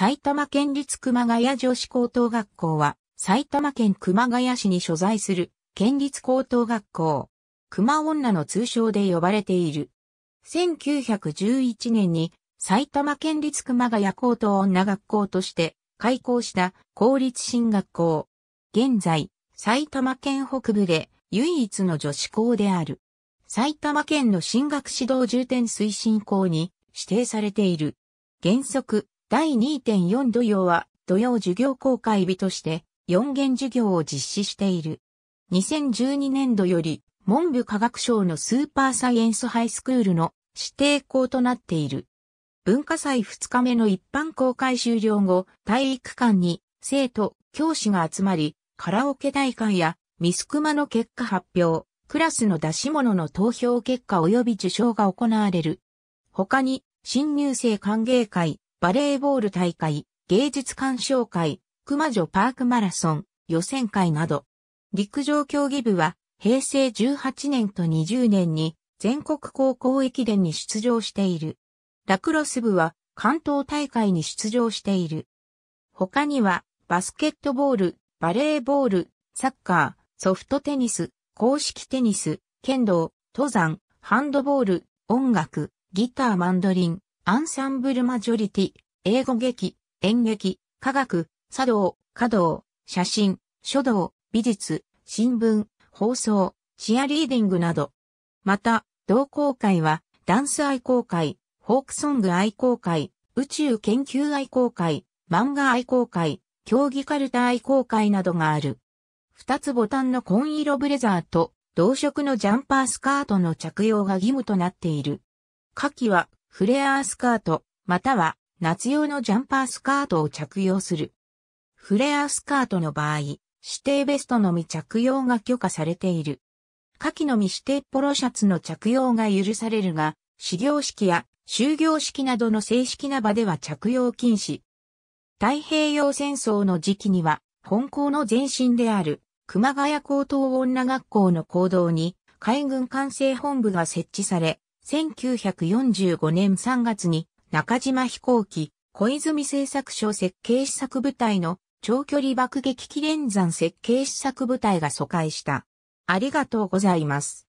埼玉県立熊谷女子高等学校は、埼玉県熊谷市に所在する県立高等学校。熊女の通称で呼ばれている。1911年に埼玉県立熊谷高等女学校として開校した公立新学校。現在、埼玉県北部で唯一の女子校である。埼玉県の進学指導重点推進校に指定されている。原則、第2.4土曜は土曜授業公開日として4元授業を実施している。2012年度より文部科学省のスーパーサイエンスハイスクールの指定校となっている。文化祭2日目の一般公開終了後、体育館に生徒、教師が集まり、カラオケ大会やミスクマの結果発表、クラスの出し物の投票結果及び受賞が行われる。他に、新入生歓迎会、バレーボール大会、芸術鑑賞会、熊女パークマラソン、予選会など、陸上競技部は平成18年と20年に全国高校駅伝に出場している。ラクロス部は関東大会に出場している。他にはバスケットボール、バレーボール、サッカー、ソフトテニス、公式テニス、剣道、登山、ハンドボール、音楽、ギターマンドリン、アンサンブルマジョリティ、英語劇、演劇、科学、茶道、華道、写真、書道、美術、新聞、放送、チアリーディングなど。また、同好会は、ダンス愛好会、フォークソング愛好会、宇宙研究愛好会、漫画愛好会、競技カルタ愛好会などがある。二つボタンの紺色ブレザーと同色のジャンパースカートの着用が義務となっている。夏季はフレアースカート、または夏用のジャンパースカートを着用する。フレアスカートの場合、指定ベストのみ着用が許可されている。下記のみ指定ポロシャツの着用が許されるが、始業式や終業式などの正式な場では着用禁止。太平洋戦争の時期には、本校の前身である熊谷高等女学校の行動に海軍管制本部が設置され、1945年3月に中島飛行機、小泉製作所設計試作部隊の長距離爆撃機連山設計試作部隊が疎開した。ありがとうございます。